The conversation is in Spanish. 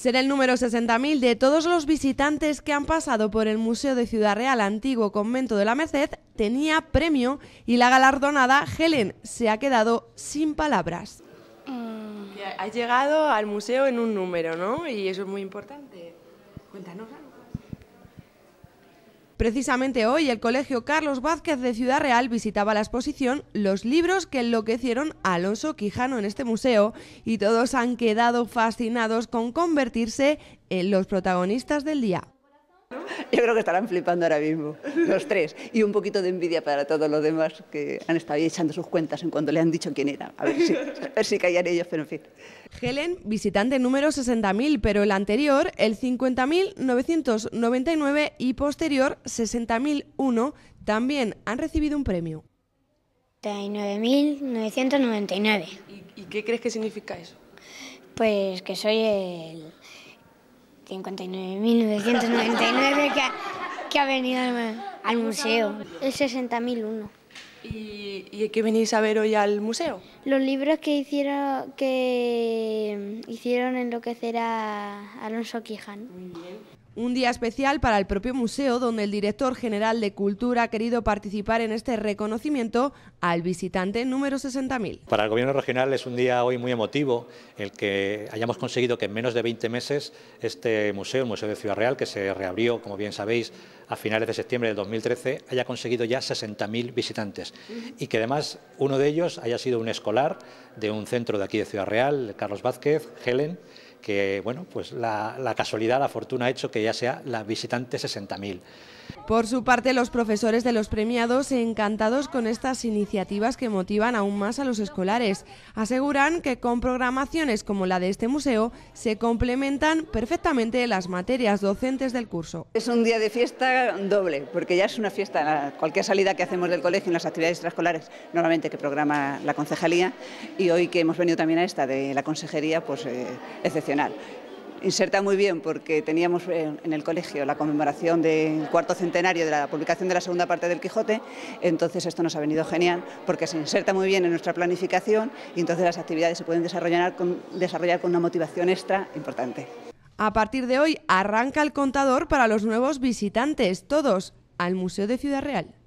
Ser el número 60.000 de todos los visitantes que han pasado por el Museo de Ciudad Real Antiguo Convento de la Merced tenía premio y la galardonada Helen se ha quedado sin palabras. Mm. Ha llegado al museo en un número, ¿no? Y eso es muy importante. Cuéntanos algo. Precisamente hoy el Colegio Carlos Vázquez de Ciudad Real visitaba la exposición Los libros que enloquecieron a Alonso Quijano en este museo y todos han quedado fascinados con convertirse en los protagonistas del día. Yo creo que estarán flipando ahora mismo, los tres. Y un poquito de envidia para todos los demás que han estado ahí echando sus cuentas en cuanto le han dicho quién era. A ver si, callan ellos, pero en fin. Helen, visitante número 60.000, pero el anterior, el 50.999 y posterior, 60.001, también han recibido un premio. 39.999. ¿Y qué crees que significa eso? Pues que soy el 59.999 que, ha, que ha venido al, museo. El 60.001. ¿Y, ¿Y qué venís a ver hoy al museo? Los libros que hicieron, que hicieron enloquecer a Alonso Quijano. Muy un día especial para el propio museo, donde el director general de Cultura ha querido participar en este reconocimiento al visitante número 60.000. Para el Gobierno regional es un día hoy muy emotivo el que hayamos conseguido que en menos de 20 meses este museo, el Museo de Ciudad Real, que se reabrió, como bien sabéis, a finales de septiembre del 2013, haya conseguido ya 60.000 visitantes y que además uno de ellos haya sido un escolar de un centro de aquí de Ciudad Real, Carlos Vázquez, Helen, que bueno, pues la, la casualidad, la fortuna ha hecho que ya sea la visitante 60.000. Por su parte, los profesores de los premiados, encantados con estas iniciativas que motivan aún más a los escolares, aseguran que con programaciones como la de este museo se complementan perfectamente las materias docentes del curso. Es un día de fiesta doble, porque ya es una fiesta, cualquier salida que hacemos del colegio en las actividades extraescolares, normalmente que programa la concejalía, y hoy que hemos venido también a esta de la consejería, pues eh, excepcional inserta muy bien porque teníamos en el colegio la conmemoración del cuarto centenario de la publicación de la segunda parte del Quijote, entonces esto nos ha venido genial porque se inserta muy bien en nuestra planificación y entonces las actividades se pueden desarrollar con, una motivación extra importante. A partir de hoy arranca el contador para los nuevos visitantes, todos al Museo de Ciudad Real.